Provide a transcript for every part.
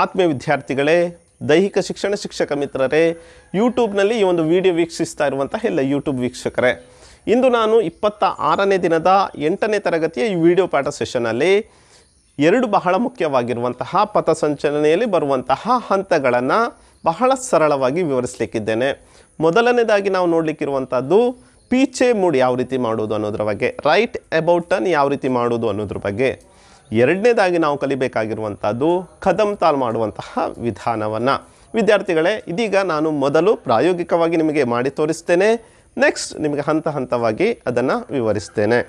ಆತ್ಮೀಯ ವಿದ್ಯಾರ್ಥಿಗಳೇ ದೈಹಿಕ ಶಿಕ್ಷಣ ಶಿಕ್ಷಕ ಮಿತ್ರರೇ ಯೂಟ್ಯೂಬ್ನಲ್ಲಿ ಈ ಒಂದು ವಿಡಿಯೋ ವೀಕ್ಷಿಸ್ತಾ ಇರುವಂತಹ ಎಲ್ಲ ಯೂಟ್ಯೂಬ್ ವೀಕ್ಷಕರೇ ಇಂದು ನಾನು ಇಪ್ಪತ್ತ ಆರನೇ ದಿನದ ಎಂಟನೇ ತರಗತಿಯ ಈ ವಿಡಿಯೋ ಪಾಠ ಸೆಷನಲ್ಲಿ ಎರಡು ಬಹಳ ಮುಖ್ಯವಾಗಿರುವಂತಹ ಪಥಸಂಚಲನೆಯಲ್ಲಿ ಬರುವಂತಹ ಹಂತಗಳನ್ನು ಬಹಳ ಸರಳವಾಗಿ ವಿವರಿಸಲಿಕ್ಕಿದ್ದೇನೆ ಮೊದಲನೇದಾಗಿ ನಾವು ನೋಡಲಿಕ್ಕಿರುವಂಥದ್ದು ಪೀಚೆ ಮೂಡ್ ಯಾವ ರೀತಿ ಮಾಡುವುದು ಅನ್ನೋದ್ರ ಬಗ್ಗೆ ರೈಟ್ ಅಬೌಟ್ ಟನ್ ಯಾವ ರೀತಿ ಮಾಡುವುದು ಅನ್ನೋದ್ರ ಬಗ್ಗೆ ಎರಡನೇದಾಗಿ ನಾವು ಕಲಿಬೇಕಾಗಿರುವಂಥದ್ದು ಕದಂ ತಾಲ್ ಮಾಡುವಂತಹ ವಿಧಾನವನ್ನು ವಿದ್ಯಾರ್ಥಿಗಳೇ ಇದೀಗ ನಾನು ಮೊದಲು ಪ್ರಾಯೋಗಿಕವಾಗಿ ನಿಮಗೆ ಮಾಡಿ ತೋರಿಸ್ತೇನೆ ನೆಕ್ಸ್ಟ್ ನಿಮಗೆ ಹಂತ ಹಂತವಾಗಿ ಅದನ್ನು ವಿವರಿಸ್ತೇನೆ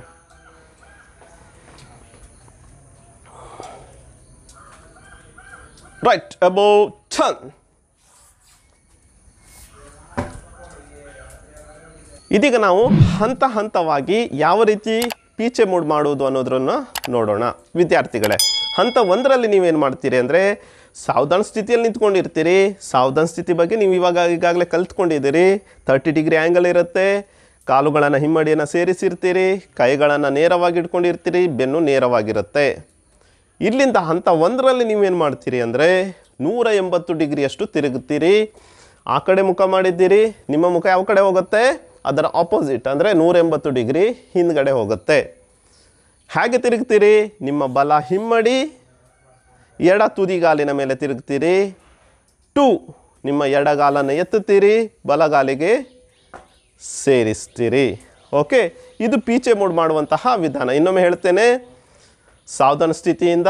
ರೈಟ್ ಅಬೌ ಟನ್ ಇದೀಗ ನಾವು ಹಂತ ಹಂತವಾಗಿ ಯಾವ ರೀತಿ ಪೀಚೆ ಮೂಡ್ ಮಾಡುವುದು ಅನ್ನೋದ್ರನ್ನು ನೋಡೋಣ ವಿದ್ಯಾರ್ಥಿಗಳೇ ಹಂತ ಒಂದರಲ್ಲಿ ನೀವೇನು ಮಾಡ್ತೀರಿ ಅಂದರೆ ಸಾವಧಾನ ಸ್ಥಿತಿಯಲ್ಲಿ ನಿಂತ್ಕೊಂಡಿರ್ತೀರಿ ಸಾವಧಾನ ಸ್ಥಿತಿ ಬಗ್ಗೆ ನೀವು ಇವಾಗ ಈಗಾಗಲೇ ಕಲ್ತ್ಕೊಂಡಿದ್ದೀರಿ ತರ್ಟಿ ಡಿಗ್ರಿ ಆ್ಯಂಗಲ್ ಇರುತ್ತೆ ಕಾಲುಗಳನ್ನು ಹಿಮ್ಮಡಿಯನ್ನು ಸೇರಿಸಿರ್ತೀರಿ ಕೈಗಳನ್ನು ನೇರವಾಗಿ ಇಟ್ಕೊಂಡಿರ್ತೀರಿ ಬೆನ್ನು ನೇರವಾಗಿರುತ್ತೆ ಇಲ್ಲಿಂದ ಹಂತ ಒಂದರಲ್ಲಿ ನೀವೇನು ಮಾಡ್ತೀರಿ ಅಂದರೆ ನೂರ ಎಂಬತ್ತು ಡಿಗ್ರಿಯಷ್ಟು ತಿರುಗುತ್ತೀರಿ ಆ ಕಡೆ ಮುಖ ಮಾಡಿದ್ದೀರಿ ನಿಮ್ಮ ಮುಖ ಯಾವ ಕಡೆ ಹೋಗುತ್ತೆ ಅದರ ಆಪೋಸಿಟ್ ಅಂದರೆ ನೂರೆಂಬತ್ತು ಡಿಗ್ರಿ ಹಿಂದ್ಗಡೆ ಹೋಗುತ್ತೆ ಹೇಗೆ ತಿರುಗ್ತೀರಿ ನಿಮ್ಮ ಬಲ ಹಿಮ್ಮಡಿ ಎಡ ತುದಿಗಾಲಿನ ಮೇಲೆ ತಿರುಗ್ತೀರಿ ಟು ನಿಮ್ಮ ಎಡಗಾಲನ್ನು ಎತ್ತುತ್ತೀರಿ ಬಲಗಾಲಿಗೆ ಸೇರಿಸ್ತೀರಿ ಓಕೆ ಇದು ಪೀಚೆ ಮೂಡ್ ಮಾಡುವಂತಹ ವಿಧಾನ ಇನ್ನೊಮ್ಮೆ ಹೇಳ್ತೇನೆ ಸಾವಧಾನ ಸ್ಥಿತಿಯಿಂದ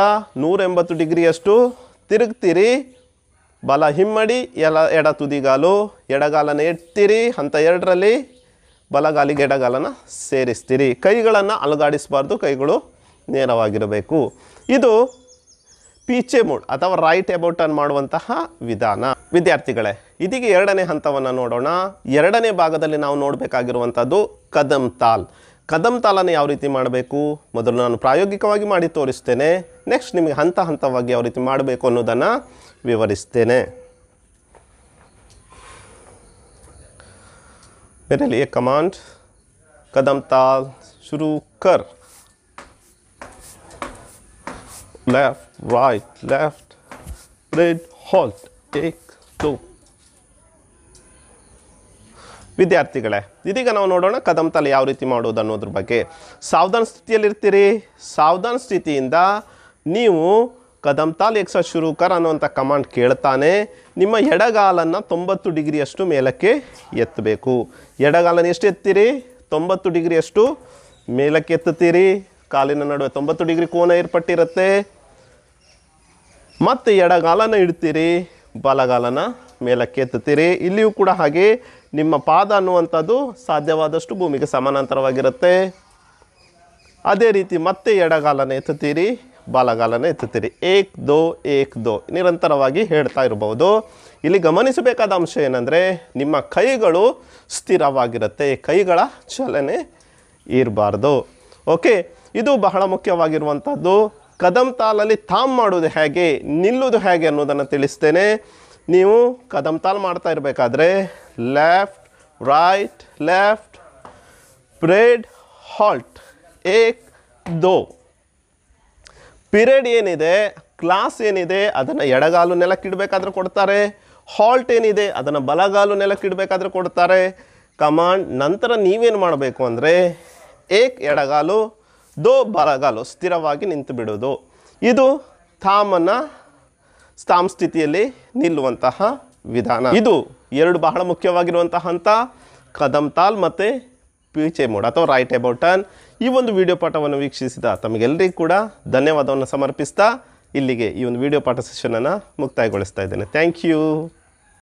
ಎಂಬತ್ತು ಡಿಗ್ರಿಯಷ್ಟು ತಿರುಗ್ತೀರಿ ಬಲ ಹಿಮ್ಮಡಿ ಎಲ ಎಡ ತುದಿಗಾಲು ಎಡಗಾಲನ್ನು ಎತ್ತೀರಿ ಅಂತ ಎರಡರಲ್ಲಿ ಬಲಗಾಲಿಗೆ ಎಡಗಾಲನ್ನು ಸೇರಿಸ್ತೀರಿ ಕೈಗಳನ್ನು ಅಲುಗಾಡಿಸಬಾರ್ದು ಕೈಗಳು ನೇರವಾಗಿರಬೇಕು ಇದು ಪೀಚೆ ಮೂಡ್ ಅಥವಾ ರೈಟ್ ಅಬೌಟ್ ಮಾಡುವಂತಹ ವಿಧಾನ ವಿದ್ಯಾರ್ಥಿಗಳೇ ಇದೀಗ ಎರಡನೇ ಹಂತವನ್ನು ನೋಡೋಣ ಎರಡನೇ ಭಾಗದಲ್ಲಿ ನಾವು ನೋಡಬೇಕಾಗಿರುವಂಥದ್ದು ಕದಂ ತಾಲ್ ಕದಂ ತಾಲನ್ನು ಯಾವ ರೀತಿ ಮಾಡಬೇಕು ಮೊದಲು ನಾನು ಪ್ರಾಯೋಗಿಕವಾಗಿ ಮಾಡಿ ತೋರಿಸ್ತೇನೆ ನೆಕ್ಸ್ಟ್ ನಿಮಗೆ ಹಂತ ಹಂತವಾಗಿ ಯಾವ ರೀತಿ ಮಾಡಬೇಕು ಅನ್ನೋದನ್ನು ವಿವರಿಸ್ತೇನೆ मेरे लिए कमांड कदम ताल शुरू कर लेफ्ट राइट लेफ्ट ब्रेड ಹಾಲ್ಟ್ ಏಕ್ ಟು ವಿದ್ಯಾರ್ಥಿಗಳೇ ಇದೀಗ ನಾವು ನೋಡೋಣ ಕದಂ ತಾಲ್ ಯಾವ ರೀತಿ ಮಾಡೋದು ಅನ್ನೋದ್ರ ಬಗ್ಗೆ ಸಾವಧಾನ ಸ್ಥಿತಿಯಲ್ಲಿರ್ತೀರಿ ಸಾವಧಾನ ಸ್ಥಿತಿಯಿಂದ ನೀವು ಕದಂ ತಾಲ್ ಎಕ್ಸ ಶುರುಕರ್ ಅನ್ನುವಂಥ ಕಮಾಂಡ್ ಕೇಳ್ತಾನೆ ನಿಮ್ಮ ಎಡಗಾಲನ್ನು ತೊಂಬತ್ತು ಡಿಗ್ರಿಯಷ್ಟು ಮೇಲಕ್ಕೆ ಎತ್ತಬೇಕು ಎಡಗಾಲನ್ನು ಎಷ್ಟು ಎತ್ತೀರಿ ತೊಂಬತ್ತು ಡಿಗ್ರಿಯಷ್ಟು ಮೇಲಕ್ಕೆ ಎತ್ತುತ್ತೀರಿ ಕಾಲಿನ ನಡುವೆ ತೊಂಬತ್ತು ಡಿಗ್ರಿ ಕೋನ ಏರ್ಪಟ್ಟಿರುತ್ತೆ ಮತ್ತು ಎಡಗಾಲನ ಇಡ್ತೀರಿ ಬಲಗಾಲನ ಮೇಲಕ್ಕೆ ಎತ್ತುತ್ತೀರಿ ಇಲ್ಲಿಯೂ ಕೂಡ ಹಾಗೆ ನಿಮ್ಮ ಪಾದ ಅನ್ನುವಂಥದ್ದು ಸಾಧ್ಯವಾದಷ್ಟು ಭೂಮಿಗೆ ಸಮಾನಾಂತರವಾಗಿರುತ್ತೆ ಅದೇ ರೀತಿ ಮತ್ತೆ ಎಡಗಾಲನ್ನು ಎತ್ತುತ್ತೀರಿ ಬಾಲಗಾಲನೇ ಎತ್ತುತ್ತೀರಿ ಏಕ್ ದೋ ಏಕ್ ದೋ ನಿರಂತರವಾಗಿ ಹೇಳ್ತಾ ಇರಬಹುದು ಇಲ್ಲಿ ಗಮನಿಸಬೇಕಾದ ಅಂಶ ಏನಂದರೆ ನಿಮ್ಮ ಕೈಗಳು ಸ್ಥಿರವಾಗಿರುತ್ತೆ ಕೈಗಳ ಚಲನೆ ಇರಬಾರ್ದು ಓಕೆ ಇದು ಬಹಳ ಮುಖ್ಯವಾಗಿರುವಂಥದ್ದು ಕದಂ ತಾಲಲ್ಲಿ ತಾಮ್ ಮಾಡುವುದು ಹೇಗೆ ನಿಲ್ಲುವುದು ಹೇಗೆ ಅನ್ನೋದನ್ನು ತಿಳಿಸ್ತೇನೆ ನೀವು ಕದಂ ತಾಲ್ ಮಾಡ್ತಾ ಇರಬೇಕಾದ್ರೆ ಲೆಫ್ಟ್ ರೈಟ್ ಲೆಫ್ಟ್ ಬ್ರೇಡ್ ಹಾಲ್ಟ್ ಏಕ್ ದೋ ಪಿರಿಯಡ್ ಏನಿದೆ ಕ್ಲಾಸ್ ಏನಿದೆ ಅದನ್ನು ಎಡಗಾಲು ನೆಲಕ್ಕಿಡಬೇಕಾದ್ರೆ ಕೊಡ್ತಾರೆ ಹಾಲ್ಟ್ ಏನಿದೆ ಅದನ್ನು ಬಲಗಾಲು ನೆಲಕ್ಕಿಡಬೇಕಾದ್ರೆ ಕೊಡ್ತಾರೆ ಕಮಾಂಡ್ ನಂತರ ನೀವೇನು ಮಾಡಬೇಕು ಅಂದರೆ ಏಕ್ ಎಡಗಾಲು ದೋ ಬಲಗಾಲು ಸ್ಥಿರವಾಗಿ ನಿಂತು ಬಿಡೋದು ಇದು ಥಾಮನ್ನು ಸ್ಥಾಮ್ ಸ್ಥಿತಿಯಲ್ಲಿ ನಿಲ್ಲುವಂತಹ ವಿಧಾನ ಇದು ಎರಡು ಬಹಳ ಮುಖ್ಯವಾಗಿರುವಂತಹ ಹಂತ ಕದಂ ತಾಲ್ ಮತ್ತು ಪೀಚೆ ಮೋಡ್ ಅಥವಾ ರೈಟ್ ಎಬೌಟನ್ ಈ ಒಂದು ವಿಡಿಯೋ ಪಾಠವನ್ನು ವೀಕ್ಷಿಸಿದ ತಮಗೆಲ್ಲರಿಗೂ ಕೂಡ ಧನ್ಯವಾದವನ್ನು ಸಮರ್ಪಿಸ್ತಾ ಇಲ್ಲಿಗೆ ಈ ಒಂದು ವಿಡಿಯೋ ಪಾಠ ಸೆಷನನ್ನು ಮುಕ್ತಾಯಗೊಳಿಸ್ತಾ ಇದ್ದೇನೆ ಥ್ಯಾಂಕ್ ಯು